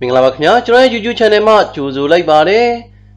မင်္ဂလာပါခင်ဗျာကျွန်တော်ရဲ့ YouTube channel မှာကြိုဆိုလိုက်ပါတယ်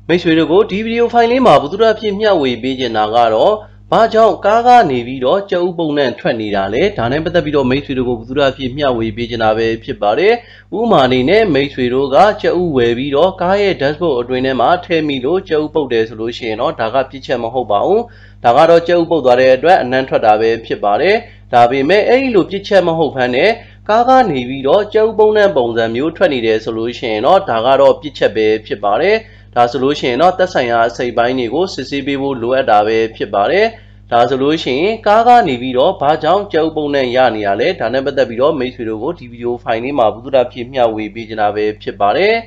မိတ်ဆွေတို့ကိုဒီဗီဒီယိုဖိုင်လေးမှာဘုသူရဖြစ်မျှဝေပေးချင်တာကတော့ဘာကြောင့်ကားကနေပြီးတော့ကြုပ်ပုံနဲ့ထွက်နေတာလဲဒါနဲ့ပတ်သက်ပြီးတော့မိတ်ဆွေတို့ကိုဘုသူရဖြစ်မျှဝေပေးချင်တာပဲဖြစ်ပါတယ်ဥမာအနေနဲ့မိတ်ဆွေတို့ကကြုပ်ဝယ်ပြီးတော့ကားရဲ့ dashboard အတွင်းထဲမှာထည့်မိလို့ကြုပ်ပုတ်တယ်ဆိုလို့ရှိရင်တော့ဒါကပြစ်ချက်မဟုတ်ပါဘူးဒါကတော့ကြုပ်ပုတ်သွားတဲ့အတွက်အနံ့ထွက်တာပဲဖြစ်ပါတယ်ဒါပေမဲ့အဲ့ဒီလိုပြစ်ချက်မဟုတ်ဖမ်းတဲ့ကားကနေပြီးတော့ကျုပ်ပုံနဲ့ပုံစံမျိုးထွက်နေတယ်ဆိုလို့ရှိရင်တော့ဒါကတော့ပြစ်ချက်ပဲဖြစ်ပါတယ်ဒါဆိုလို့ရှိရင်တော့တက်ဆိုင်ရာအစိပ်ပိုင်းတွေကိုစစ်ဆေးပေးဖို့လိုအပ်တာပဲဖြစ်ပါတယ်ဒါဆိုလို့ရှိရင်ကားကနေပြီးတော့ဘာကြောင့်ကျုပ်ပုံနဲ့ရနေရလဲဒါနဲ့ပတ်သက်ပြီးတော့မိတ်ဆွေတို့ကိုဒီဗီဒီယိုဖိုင်လေးမှာဘုသူတာဖြစ်မျှဝေပေးကြတာပဲဖြစ်ပါတယ်။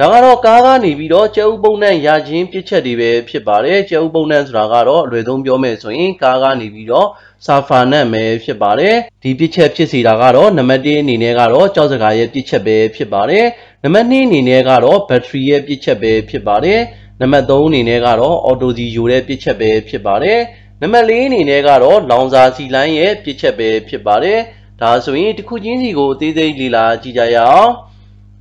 ဒါကတော့ကားကနေပြီးတော့ကျအုပ်ပုံနှံရခြင်းပြစ်ချက်တွေပဲဖြစ်ပါတယ်ကျအုပ်ပုံနှံဆိုတာကတော့အလွယ်ဆုံးပြောမယ်ဆိုရင်ကားကနေပြီးတော့ဆာဖာနဲ့ပဲဖြစ်ပါတယ်ဒီပြစ်ချက်ဖြစ်စီတာကတော့နံပါတ်1အနေနဲ့ကတော့ကြောက်စကားရဲ့ပြစ်ချက်ပဲဖြစ်ပါတယ်နံပါတ်2အနေနဲ့ကတော့ဘက်ထရီရဲ့ပြစ်ချက်ပဲဖြစ်ပါတယ်နံပါတ်3အနေနဲ့ကတော့အော်တိုဒီယိုရဲ့ပြစ်ချက်ပဲဖြစ်ပါတယ်နံပါတ်4အနေနဲ့ကတော့လောင်စာစီလိုင်းရဲ့ပြစ်ချက်ပဲဖြစ်ပါတယ်ဒါဆိုရင်တစ်ခုချင်းစီကိုအသေးစိတ်လေ့လာကြည့်ကြရအောင်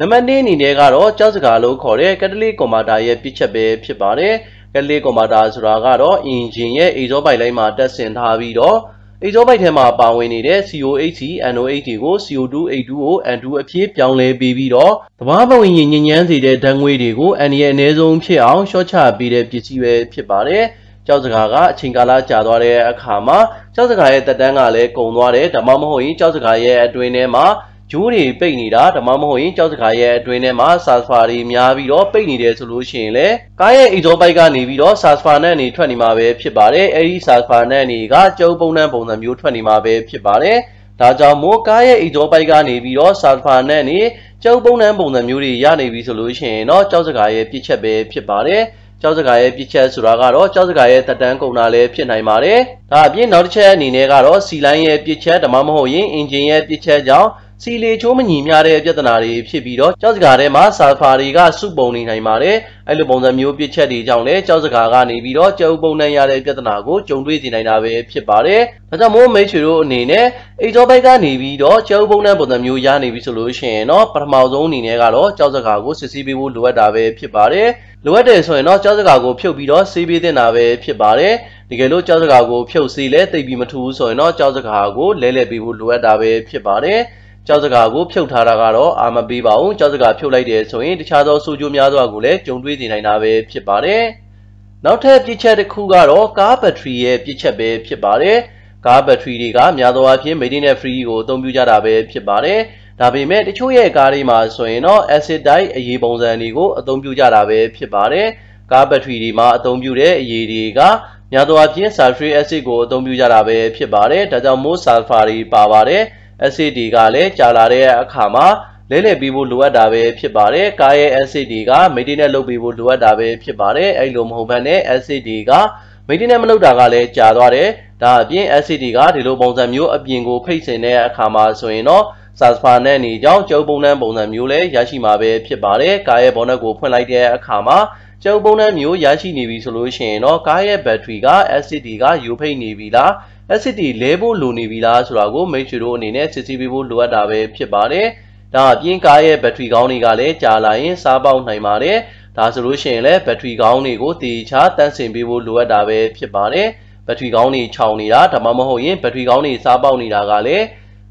နံပါတ်2အနေနဲ့ကတော့ကြောက်စကားလို့ခေါ်တဲ့ကက်တလီကွန်မတာရဲ့ပြစ်ချက်ပဲဖြစ်ပါတယ်ကက်တလီကွန်မတာဆိုတာကတော့အင်ဂျင်ရဲ့ exhaust ဘိုက်လိုက်မှာတက်ဆင်ထားပြီးတော့ exhaust ဘိုက်ထဲမှာပါဝင်နေတဲ့ CO8 NO8 ကို CO2 H2O N2 အဖြစ်ပြောင်းလဲပေးပြီးတော့သဘာဝဝင်ညဉ့်ညမ်းစေတဲ့ဓာတ်ငွေ့တွေကိုအန်ရဲ့အ ਨੇ ဆုံးဖြစ်အောင်ရှော့ချပေးတဲ့ပစ္စည်းပဲဖြစ်ပါတယ်ကျောက်စကားကအချိန်ကာလကြာသွားတဲ့အခါမှာကျောက်စကားရဲ့တက်တန်းကလည်းကုန်သွားတယ်ဒါမှမဟုတ်ရင်ကျောက်စကားရဲ့အတွင်းထဲမှာဂျိုးတွေပိတ်နေတာဓမ္မမဟုတ်ရင်ကြောက်စကားရဲ့အတွင်းထဲမှာဆာစဖာတွေများပြီးတော့ပိတ်နေတယ်ဆိုလို့ရှိရင်လေကားရဲ့အီဇောပိုက်ကနေပြီးတော့ဆာစဖာနဲ့နေထွက်နေမှာပဲဖြစ်ပါတယ်အဲဒီဆာစဖာနဲ့နေကကျုပ်ပုံနှံပုံစံမျိုးထွက်နေမှာပဲဖြစ်ပါတယ်ဒါကြောင့်မိုးကားရဲ့အီဇောပိုက်ကနေပြီးတော့ဆာစဖာနဲ့နေကျုပ်ပုံနှံပုံစံမျိုးတွေရနေပြီဆိုလို့ရှိရင်တော့ကြောက်စကားရဲ့ပြစ်ချက်ပဲဖြစ်ပါတယ်ကြောက်စကားရဲ့ပြစ်ချက်ဆိုတာကတော့ကြောက်စကားရဲ့တက်တန်းကုန်တာလည်းဖြစ်နိုင်ပါတယ်။ဒါအပြင် နောက်တစ်ချက်အနေနဲ့ကတော့စီလိုင်းရဲ့ပြစ်ချက်ဓမ္မမဟုတ်ရင်အင်ဂျင်ရဲ့ပြစ်ချက်ကြောင့်စီလေချိုးမညီမျှတဲ့ပြဿနာတွေဖြစ်ပြီးတော့ကြောက်စကာထဲမှာဆာဖာတွေကစုပုံနေနိုင်ပါတယ်။အဲ့လိုပုံစံမျိုးပြစ်ချက်တွေကြောင့်လည်းကြောက်စကာကနေပြီးတော့ကြောက်ပုံနိုင်ရတဲ့ပြဿနာကိုကြုံတွေ့နေနိုင်တာပဲဖြစ်ပါတယ်။ဒါကြောင့်မိုးမိတ်ချွေတို့အနေနဲ့အိကျော်ဘက်ကနေပြီးတော့ကြောက်ပုံနဲ့ပုံစံမျိုးရနေပြီဆိုလို့ရှိရင်တော့ပထမဆုံးအနေနဲ့ကတော့ကြောက်စကာကိုစစ်ဆေးပေးဖို့လိုအပ်တာပဲဖြစ်ပါတယ်။လိုအပ်တယ်ဆိုရင်တော့ကြောက်စကာကိုဖြုတ်ပြီးတော့ဆေးပေးတင်တာပဲဖြစ်ပါတယ်။တကယ်လို့ကြောက်စကာကိုဖြုတ်စီလဲတိတ်ပြီးမထူဘူးဆိုရင်တော့ကြောက်စကာကိုလဲလဲပေးဖို့လိုအပ်တာပဲဖြစ်ပါတယ်။ကြောက်စကားကိုဖြုတ်ထားတာကတော့အာမပေးပါဘူးကြောက်စကားဖြုတ်လိုက်တယ်ဆိုရင်တခြားသောဆိုးကျိုးများစွာကိုလည်းကြုံတွေ့နေနိုင်တာပဲဖြစ်ပါတယ်နောက်ထပ်ပြစ်ချက်တစ်ခုကတော့ကားဘက်ထရီရဲ့ပြစ်ချက်ပဲဖြစ်ပါတယ်ကားဘက်ထရီတွေကများသောအားဖြင့် made in free ကိုအသုံးပြုကြတာပဲဖြစ်ပါတယ်ဒါပေမဲ့တချို့ရဲ့ကားတွေမှာဆိုရင်တော့ acid dye အရည်ပုံစံတွေကိုအသုံးပြုကြတာပဲဖြစ်ပါတယ်ကားဘက်ထရီတွေမှာအသုံးပြုတဲ့အရည်တွေကများသောအားဖြင့် sulfuric acid ကိုအသုံးပြုကြတာပဲဖြစ်ပါတယ်ဒါကြောင့်မို့ sulfur တွေပါပါတယ် SCD ကလည်းကြာလာတဲ့အခါမှာလဲလှယ်ပေးဖို့လိုအပ်တာပဲဖြစ်ပါတယ်ကားရဲ့ SCD က maintenance လုပ်ပေးဖို့လိုအပ်တာပဲဖြစ်ပါတယ်အဲ့လိုမဟုတ်ဘဲနဲ့ SCD က maintenance မလုပ်တာကလည်းကြာသွားတယ်ဒါအပြင် SCD ကဒီလိုပုံစံမျိုးအပြင်ကိုဖိတ်စင်တဲ့အခါမှာဆိုရင်တော့ Sarsfa နဲ့နေကြောင်းကျုပ်ပုံနှံပုံစံမျိုးလည်းရရှိမှာပဲဖြစ်ပါတယ်ကားရဲ့ဘောနက်ကိုဖွင့်လိုက်တဲ့အခါမှာကျုပ်ပုံနှံမျိုးရရှိနေပြီဆိုလို့ရှိရင်တော့ကားရဲ့ဘက်ထရီက SCD ကယူဖိတ်နေပြီလား SCT လဲဖို့လိုနေပြီလားဆိုတာကိုမိတ်ဆွေတို့အနေနဲ့စစ်ဆေးပေးဖို့လိုအပ်တာပဲဖြစ်ပါတယ်။ဒါအပြင်ကားရဲ့ဘက်ထရီကောင်းတွေကလည်းကြာလာရင်စားပေါက်နိုင်ပါတယ်။ဒါဆိုလို့ရှိရင်လည်းဘက်ထရီကောင်းတွေကိုတေချာတန့်စင်ပေးဖို့လိုအပ်တာပဲဖြစ်ပါတယ်။ဘက်ထရီကောင်းတွေခြောင်နေတာဒါမှမဟုတ်ရင်ဘက်ထရီကောင်းတွေစားပေါက်နေတာကလည်း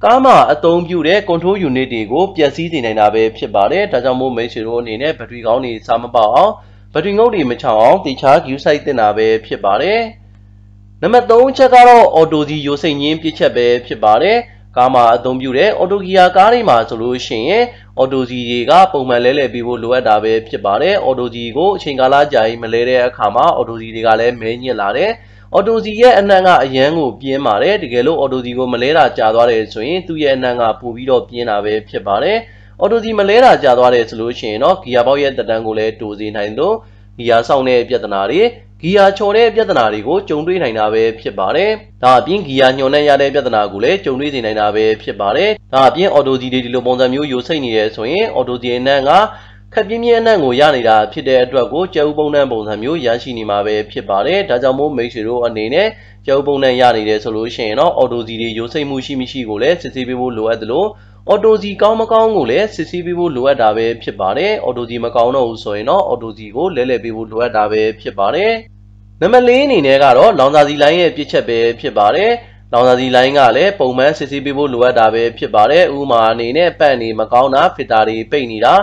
ကားမှာအသုံးပြုတဲ့ control unit တွေကိုပျက်စီးစေနိုင်တာပဲဖြစ်ပါတယ်။ဒါကြောင့်မို့မိတ်ဆွေတို့အနေနဲ့ဘက်ထရီကောင်းတွေစားမပေါက်အောင်ဘက်ထရီငုတ်တွေမချောင်အောင်တေချာ queue site တင်တာပဲဖြစ်ပါတယ်။နံပါတ်3ချက်ကတော့အော်တိုစီရိုစိန်ရင်းပြစ်ချက်ပဲဖြစ်ပါတယ်ကားမှာအသုံးပြုတဲ့အော်တိုဂီယာကားတွေမှာဆိုလို့ရှိရင်အော်တိုစီတွေကပုံမှန်လဲလှယ်ပြီးဖို့လိုအပ်တာပဲဖြစ်ပါတယ်အော်တိုစီကိုအချိန်ကာလကြာကြီးမလဲတဲ့အခါမှာအော်တိုစီတွေကလည်းမဲညစ်လာတယ်အော်တိုစီရဲ့အနံ့ကအရန်ကိုပြင်းပါတယ်တကယ်လို့အော်တိုစီကိုမလဲတာကြာသွားတယ်ဆိုရင်သူ့ရဲ့အနံ့ကပိုပြီးတော့ပြင်းတာပဲဖြစ်ပါတယ်အော်တိုစီမလဲတာကြာသွားတယ်ဆိုလို့ရှိရင်တော့ဂီယာပေါက်ရဲ့တက်တန်းကိုလည်းတိုးစေနိုင်လို့ဂီယာဆောင်တဲ့ပြဿနာတွေဂီယာချော်တဲ့ပြဿနာတွေကိုကြုံတွေ့နိုင်တာပဲဖြစ်ပါတယ်။ဒါအပြင်ဂီယာညှော်နှံ့ရတဲ့ပြဿနာကိုလည်းကြုံတွေ့နေနိုင်တာပဲဖြစ်ပါတယ်။ဒါအပြင်အော်တိုဂျီတွေဒီလိုပုံစံမျိုးယိုစိတ်နေရဲဆိုရင်အော်တိုဂျီအနံ့ကခက်ပြင်းပြင်းအနံ့ကိုရနေတာဖြစ်တဲ့အတွက်ကိုကျဲဥပုံနှံပုံစံမျိုးရရှိနေမှာပဲဖြစ်ပါတယ်။ဒါကြောင့်မို့မိတ်ဆွေတို့အနေနဲ့ကျဲဥပုံနှံရနေတယ်ဆိုလို့ရှိရင်တော့အော်တိုဂျီတွေယိုစိတ်မှုရှိမရှိကိုလည်းစစ်ဆေးပေးဖို့လိုအပ်သလိုအော်တိုဂျီကောင်းမကောင်းကိုလည်းစစ်ဆေးပေးဖို့လိုအပ်တာပဲဖြစ်ပါတယ်။အော်တိုဂျီမကောင်းတော့ဘူးဆိုရင်တော့အော်တိုဂျီကိုလဲလှယ်ပေးဖို့လိုအပ်တာပဲဖြစ်ပါတယ်။နံပါတ်၄အနေနဲ့ကတော့လောင်စာဆီလိုင်းရဲ့ပြစ်ချက်ပဲဖြစ်ပါတယ်။လောင်စာဆီလိုင်းကလည်းပုံမှန်စစ်ဆေးပေးဖို့လိုအပ်တာပဲဖြစ်ပါတယ်။ဥမာအနေနဲ့ပန့်နေမကောင်းတာဖစ်တာတွေပိတ်နေတာ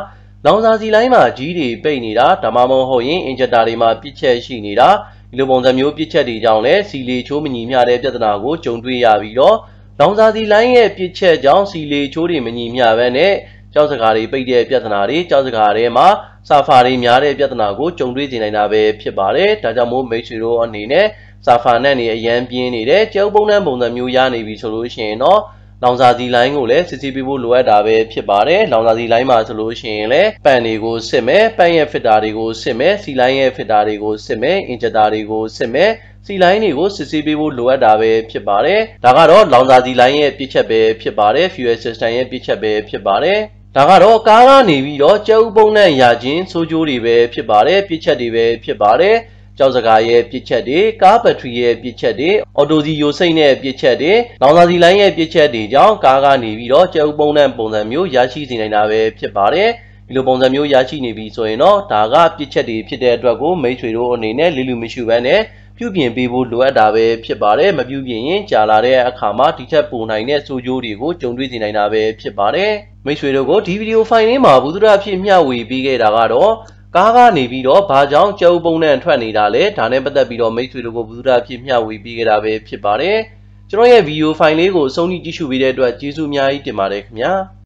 လောင်စာဆီလိုင်းမှာကြီးတွေပိတ်နေတာဒါမှမဟုတ်ရင်အင်ဂျက်တာတွေမှာပြစ်ချက်ရှိနေတာဒီလိုပုံစံမျိုးပြစ်ချက်တွေကြောင့်လည်းဆီလီချိုးမညီမျှတဲ့ပြဿနာကိုကြုံတွေ့ရပြီးတော့လောင်စာဆီလိုင်းရဲ့ပြစ်ချက်ကြောင့်ဆီလီချိုးတွေမညီမျှဘဲနဲ့ကြောက်စကားတွေပိတ်တဲ့ပြဿနာတွေကြောက်စကားတွေမှာဆာဖာတွေများတဲ့ပြဿနာကိုကြုံတွေ့နေနိုင်တာပဲဖြစ်ပါတယ်ဒါကြောင့်မို့မိတ်ဆွေတို့အနေနဲ့ဆာဖာနဲ့နေအရန်ပြင်းနေတဲ့ကျောက်ပုံတဲ့ပုံစံမျိုးရနေပြီဆိုလို့ရှိရင်တော့လောင်စာဆီလိုင်းကိုလည်းစစ်ဆေးပေးဖို့လိုအပ်တာပဲဖြစ်ပါတယ်လောင်စာဆီလိုင်းမှာဆိုလို့ရှိရင်လည်းပန်တွေကိုစစ်မယ်ပန်ရဲ့ဖစ်တာတွေကိုစစ်မယ်ဆီလိုင်းရဲ့ဖစ်တာတွေကိုစစ်မယ်အင်ဂျက်တာတွေကိုစစ်မယ်စီလိုင်းတွေကိုစစ်ဆေးပေးဖို့လိုအပ်တာပဲဖြစ်ပါတယ်။ဒါကတော့လောင်စာစီလိုင်းရဲ့ပြစ်ချက်ပဲဖြစ်ပါတယ်။ fuel system ရဲ့ပြစ်ချက်ပဲဖြစ်ပါတယ်။ဒါကတော့ကားကနေပြီးတော့ကြဲဥပုံနဲ့ရာချင်းဆိုးကျိုးတွေပဲဖြစ်ပါတယ်ပြစ်ချက်တွေပဲဖြစ်ပါတယ်ကြောက်စကားရဲ့ပြစ်ချက်တွေကားဘက်ထရီရဲ့ပြစ်ချက်တွေအော်တိုစီယိုစိတ်နဲ့ပြစ်ချက်တွေလောင်စာစီလိုင်းရဲ့ပြစ်ချက်တွေကြောင့်ကားကနေပြီးတော့ကြဲဥပုံနဲ့ပုံစံမျိုးရရှိစေနိုင်တာပဲဖြစ်ပါတယ်ဒီလိုပုံစံမျိုးရရှိနေပြီဆိုရင်တော့ဒါကပြစ်ချက်တွေဖြစ်တဲ့အတွက်ကိုမိတ်ဆွေတို့အနေနဲ့လီလူမရှိဘဲနဲ့ပြုပြင်ပေးဖို့လိုအပ်တာပဲဖြစ်ပါတယ်မပြုပြင်ရင်ကြာလာတဲ့အခါမှာဒီထက်ပိုနိုင်တဲ့ဆိုးကျိုးတွေကိုကြုံတွေ့နေနိုင်တာပဲဖြစ်ပါတယ်မိတ်ဆွေတို့ကိုဒီဗီဒီယိုဖိုင်လေးမှာဘုသူရဖြစ်မျှဝေပေးခဲ့တာကတော့ကားကနေပြီးတော့ဘာကြောင့်ကြုံပုံနဲ့ထွက်နေတာလဲဒါနဲ့ပတ်သက်ပြီးတော့မိတ်ဆွေတို့ကိုဘုသူရဖြစ်မျှဝေပေးခဲ့တာပဲဖြစ်ပါတယ်ကျွန်တော်ရဲ့ဗီဒီယိုဖိုင်လေးကိုအဆုံးထိကြည့်ရှုပေးတဲ့အတွက်ကျေးဇူးအများကြီးတင်ပါတယ်ခင်ဗျာ။